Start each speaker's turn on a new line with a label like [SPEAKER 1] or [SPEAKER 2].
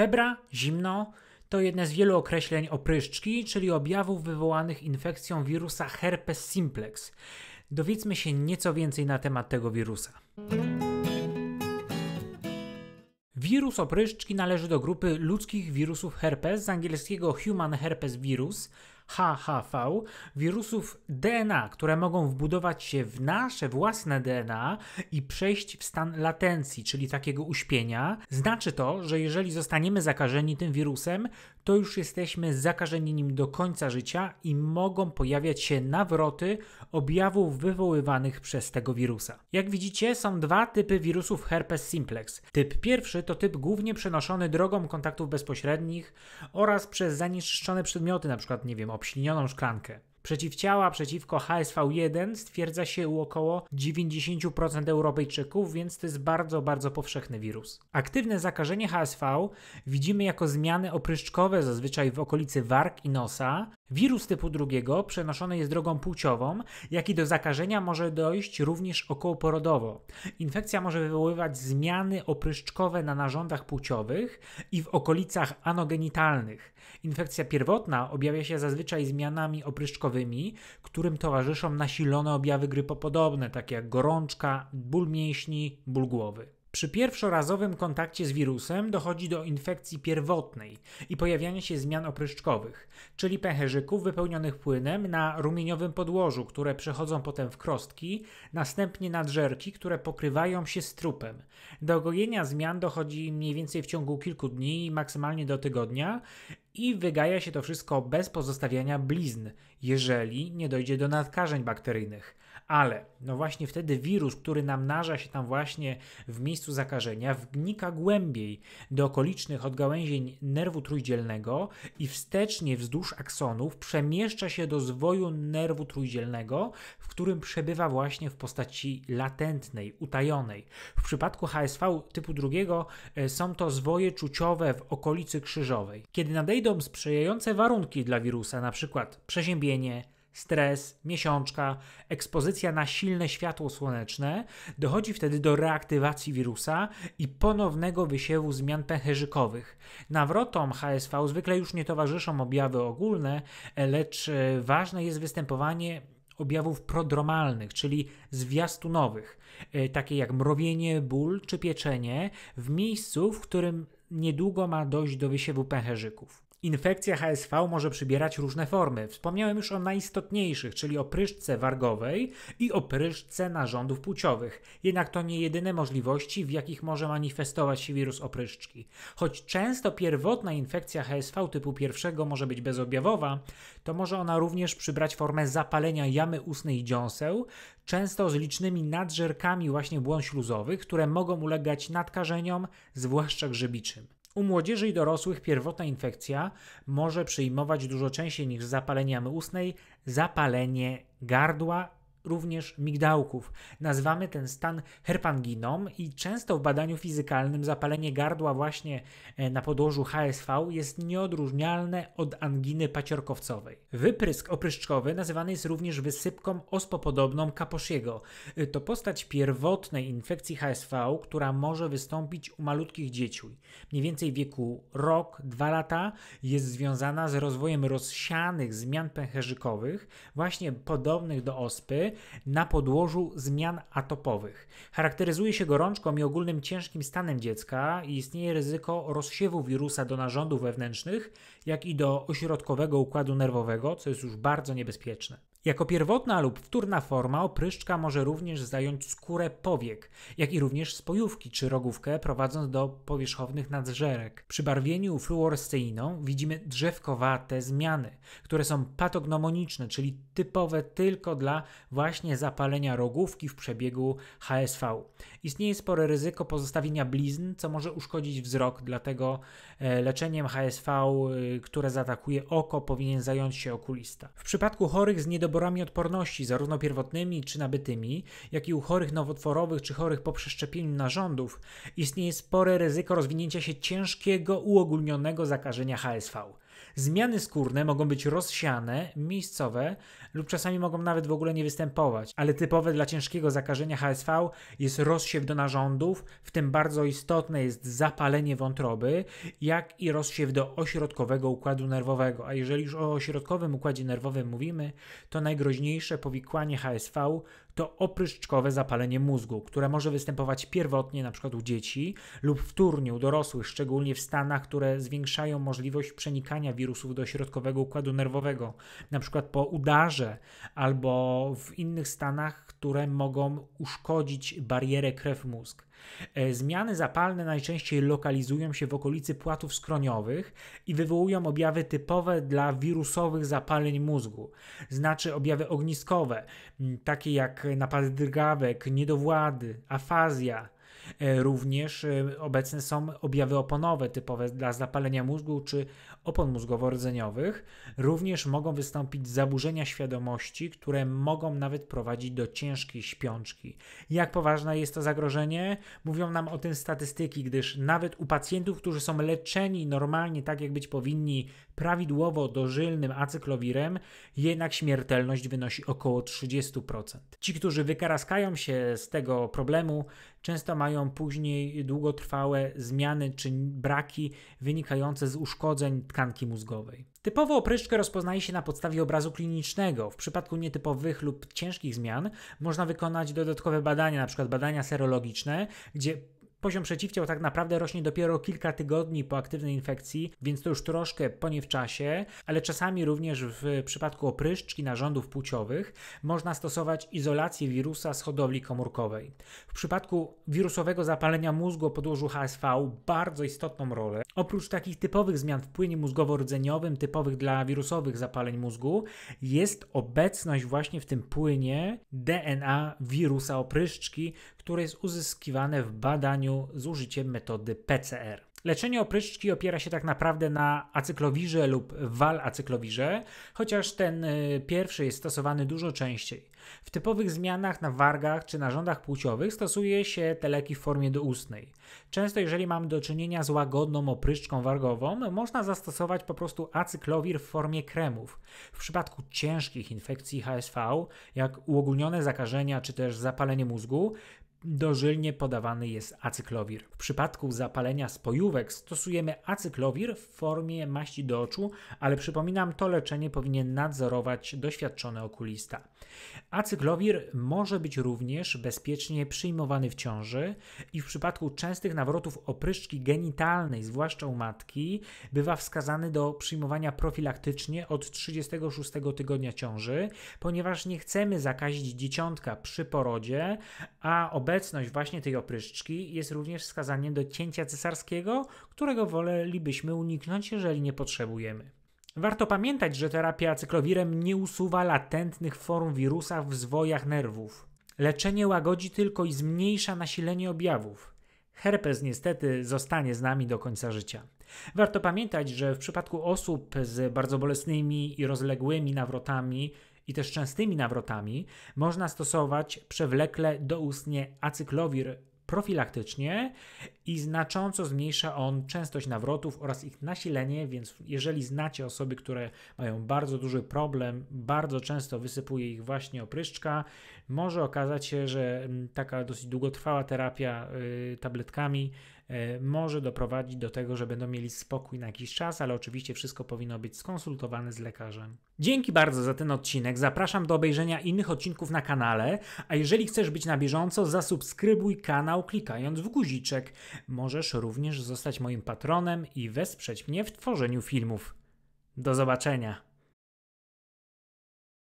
[SPEAKER 1] Febra, zimno, to jedne z wielu określeń opryszczki, czyli objawów wywołanych infekcją wirusa herpes simplex. Dowiedzmy się nieco więcej na temat tego wirusa. Wirus opryszczki należy do grupy ludzkich wirusów herpes, z angielskiego human herpes virus, HHV, wirusów DNA, które mogą wbudować się w nasze własne DNA i przejść w stan latencji, czyli takiego uśpienia. Znaczy to, że jeżeli zostaniemy zakażeni tym wirusem, to już jesteśmy zakażeni nim do końca życia i mogą pojawiać się nawroty objawów wywoływanych przez tego wirusa. Jak widzicie, są dwa typy wirusów herpes simplex. Typ pierwszy to typ głównie przenoszony drogą kontaktów bezpośrednich oraz przez zanieczyszczone przedmioty, np. nie wiem, obślinioną szklankę. Przeciwciała przeciwko HSV1 stwierdza się u około 90% Europejczyków, więc to jest bardzo, bardzo powszechny wirus. Aktywne zakażenie HSV widzimy jako zmiany opryszczkowe zazwyczaj w okolicy warg i nosa, Wirus typu drugiego przenoszony jest drogą płciową, jak i do zakażenia może dojść również okołoporodowo. Infekcja może wywoływać zmiany opryszczkowe na narządach płciowych i w okolicach anogenitalnych. Infekcja pierwotna objawia się zazwyczaj zmianami opryszczkowymi, którym towarzyszą nasilone objawy grypopodobne, takie jak gorączka, ból mięśni, ból głowy. Przy pierwszorazowym kontakcie z wirusem dochodzi do infekcji pierwotnej i pojawiania się zmian opryszczkowych, czyli pęcherzyków wypełnionych płynem na rumieniowym podłożu, które przechodzą potem w krostki, następnie na które pokrywają się strupem. Do gojenia zmian dochodzi mniej więcej w ciągu kilku dni, maksymalnie do tygodnia i wygaja się to wszystko bez pozostawiania blizn, jeżeli nie dojdzie do nadkażeń bakteryjnych ale no właśnie wtedy wirus, który namnaża się tam właśnie w miejscu zakażenia, wnika głębiej do okolicznych odgałęzień nerwu trójdzielnego i wstecznie wzdłuż aksonów przemieszcza się do zwoju nerwu trójdzielnego, w którym przebywa właśnie w postaci latentnej, utajonej. W przypadku HSV typu drugiego e, są to zwoje czuciowe w okolicy krzyżowej. Kiedy nadejdą sprzyjające warunki dla wirusa, np. przeziębienie, stres, miesiączka, ekspozycja na silne światło słoneczne, dochodzi wtedy do reaktywacji wirusa i ponownego wysiewu zmian pęcherzykowych. Nawrotom HSV zwykle już nie towarzyszą objawy ogólne, lecz e, ważne jest występowanie objawów prodromalnych, czyli zwiastunowych, e, takie jak mrowienie, ból czy pieczenie, w miejscu, w którym niedługo ma dojść do wysiewu pęcherzyków. Infekcja HSV może przybierać różne formy. Wspomniałem już o najistotniejszych, czyli o pryszczce wargowej i o pryszczce narządów płciowych. Jednak to nie jedyne możliwości, w jakich może manifestować się wirus opryszczki. Choć często pierwotna infekcja HSV typu pierwszego może być bezobjawowa, to może ona również przybrać formę zapalenia jamy ustnej i dziąseł, często z licznymi nadżerkami właśnie błon śluzowych, które mogą ulegać nadkażeniom, zwłaszcza grzybiczym. U młodzieży i dorosłych pierwotna infekcja może przyjmować dużo częściej niż zapaleniami ustnej zapalenie gardła również migdałków. nazywamy ten stan herpanginą i często w badaniu fizykalnym zapalenie gardła właśnie e, na podłożu HSV jest nieodróżnialne od anginy paciorkowcowej. Wyprysk opryszczkowy nazywany jest również wysypką ospopodobną kaposiego e, To postać pierwotnej infekcji HSV, która może wystąpić u malutkich dzieci. Mniej więcej w wieku rok, dwa lata jest związana z rozwojem rozsianych zmian pęcherzykowych, właśnie podobnych do ospy, na podłożu zmian atopowych. Charakteryzuje się gorączką i ogólnym ciężkim stanem dziecka i istnieje ryzyko rozsiewu wirusa do narządów wewnętrznych, jak i do ośrodkowego układu nerwowego, co jest już bardzo niebezpieczne. Jako pierwotna lub wtórna forma opryszczka może również zająć skórę powiek, jak i również spojówki czy rogówkę, prowadząc do powierzchownych nadżerek. Przy barwieniu fluoresceiną widzimy drzewkowate zmiany, które są patognomoniczne, czyli typowe tylko dla właśnie zapalenia rogówki w przebiegu HSV. Istnieje spore ryzyko pozostawienia blizn, co może uszkodzić wzrok, dlatego e, leczeniem HSV, y, które zaatakuje oko, powinien zająć się okulista. W przypadku chorych z niedobroczynnością niedoborami odporności, zarówno pierwotnymi czy nabytymi, jak i u chorych nowotworowych czy chorych po przeszczepieniu narządów, istnieje spore ryzyko rozwinięcia się ciężkiego uogólnionego zakażenia HSV. Zmiany skórne mogą być rozsiane, miejscowe lub czasami mogą nawet w ogóle nie występować, ale typowe dla ciężkiego zakażenia HSV jest rozsiew do narządów, w tym bardzo istotne jest zapalenie wątroby, jak i rozsiew do ośrodkowego układu nerwowego. A jeżeli już o ośrodkowym układzie nerwowym mówimy, to najgroźniejsze powikłanie HSV to opryszczkowe zapalenie mózgu, które może występować pierwotnie np. u dzieci lub wtórnie u dorosłych, szczególnie w stanach, które zwiększają możliwość przenikania wirusów do środkowego układu nerwowego, np. po udarze albo w innych stanach, które mogą uszkodzić barierę krew-mózg. E, zmiany zapalne najczęściej lokalizują się w okolicy płatów skroniowych i wywołują objawy typowe dla wirusowych zapaleń mózgu, znaczy objawy ogniskowe, takie jak napady drgawek, niedowłady, afazja, E, również e, obecne są objawy oponowe typowe dla zapalenia mózgu czy opon mózgowo-rdzeniowych. Również mogą wystąpić zaburzenia świadomości, które mogą nawet prowadzić do ciężkiej śpiączki. Jak poważne jest to zagrożenie? Mówią nam o tym statystyki, gdyż nawet u pacjentów, którzy są leczeni normalnie, tak jak być powinni, prawidłowo dożylnym acyklowirem, jednak śmiertelność wynosi około 30%. Ci, którzy wykaraskają się z tego problemu, często mają później długotrwałe zmiany czy braki wynikające z uszkodzeń tkanki mózgowej. Typowo opryszczkę rozpoznaje się na podstawie obrazu klinicznego. W przypadku nietypowych lub ciężkich zmian można wykonać dodatkowe badania, np. badania serologiczne, gdzie Poziom przeciwciał tak naprawdę rośnie dopiero kilka tygodni po aktywnej infekcji, więc to już troszkę po nie w czasie, ale czasami również w przypadku opryszczki narządów płciowych można stosować izolację wirusa z hodowli komórkowej. W przypadku wirusowego zapalenia mózgu o podłożu HSV bardzo istotną rolę Oprócz takich typowych zmian w płynie mózgowo-rdzeniowym, typowych dla wirusowych zapaleń mózgu, jest obecność właśnie w tym płynie DNA wirusa opryszczki, które jest uzyskiwane w badaniu z użyciem metody PCR. Leczenie opryszczki opiera się tak naprawdę na acyklowirze lub walacyklowirze, chociaż ten y, pierwszy jest stosowany dużo częściej. W typowych zmianach na wargach czy narządach płciowych stosuje się te leki w formie doustnej. Często jeżeli mamy do czynienia z łagodną opryszczką wargową, można zastosować po prostu acyklowir w formie kremów. W przypadku ciężkich infekcji HSV, jak uogólnione zakażenia czy też zapalenie mózgu, dożylnie podawany jest acyklowir. W przypadku zapalenia spojów żółwek stosujemy acyklowir w formie maści do oczu, ale przypominam, to leczenie powinien nadzorować doświadczony okulista. Acyklowir może być również bezpiecznie przyjmowany w ciąży i w przypadku częstych nawrotów opryszczki genitalnej, zwłaszcza u matki, bywa wskazany do przyjmowania profilaktycznie od 36 tygodnia ciąży, ponieważ nie chcemy zakazić dzieciątka przy porodzie, a obecność właśnie tej opryszczki jest również wskazaniem do cięcia cesarskiego którego wolelibyśmy uniknąć, jeżeli nie potrzebujemy. Warto pamiętać, że terapia cyklowirem nie usuwa latentnych form wirusa w zwojach nerwów. Leczenie łagodzi tylko i zmniejsza nasilenie objawów. Herpes niestety zostanie z nami do końca życia. Warto pamiętać, że w przypadku osób z bardzo bolesnymi i rozległymi nawrotami i też częstymi nawrotami można stosować przewlekle doustnie acyklowir profilaktycznie i znacząco zmniejsza on częstość nawrotów oraz ich nasilenie, więc jeżeli znacie osoby, które mają bardzo duży problem, bardzo często wysypuje ich właśnie opryszczka, może okazać się, że mm, taka dosyć długotrwała terapia y, tabletkami y, może doprowadzić do tego, że będą mieli spokój na jakiś czas, ale oczywiście wszystko powinno być skonsultowane z lekarzem. Dzięki bardzo za ten odcinek. Zapraszam do obejrzenia innych odcinków na kanale, a jeżeli chcesz być na bieżąco, zasubskrybuj kanał klikając w guziczek. Możesz również zostać moim patronem i wesprzeć mnie w tworzeniu filmów. Do zobaczenia!